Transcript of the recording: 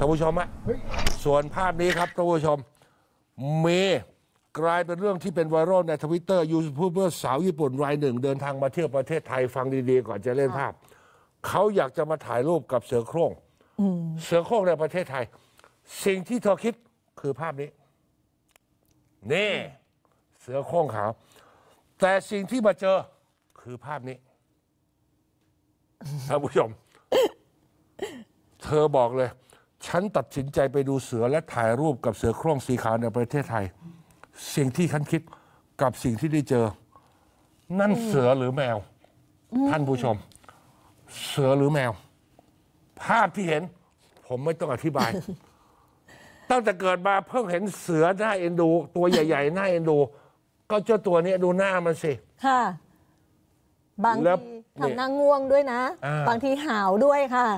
ท่านผู้ชมฮะส่วนภาพนี้ครับท่านผู้ชม มีกลายเป็นเรื่องที่เป็นไวรัลในทวิตเตอร์ยูทูบเบอร์สาวญี่ปุ่นรายหนึ่ง เดินทางมาเที่ยวประเทศไทย ฟังดีๆ ก่อนจะเล่นภาพ เขาอยากจะมาถ่ายรูปกับเสือโคร่งเสือโคร่งในประเทศไทย สิ่งที่เธอคิดคือภาพนี้ นี่ เสือโคร่งขาวแต่สิ่งที่มาเจอคือภาพนี้ท่านผู้ชม เธอบอกเลยฉันตัดสินใจไปดูเสือและถ่ายรูปกับเสือโคร่งสีขาวในประเทศไทย สิ่งที่ฉันคิดกับสิ่งที่ได้เจอ นั่นเสือหรือแมว ท่านผู้ชม เสือหรือแมว ภาพที่เห็น ผมไม่ต้องอธิบายตั้งแต่เกิดมา เพิ่งเห็นเสือหน้าเอ็นดูตัวใหญ่ๆหน้าเอ็นดู ก็เจ้าตัวนี้ดูหน้ามันสิค่ะบางทีทำหน้าง่วงด้วยนะ บางทีหาวด้วยค่ะ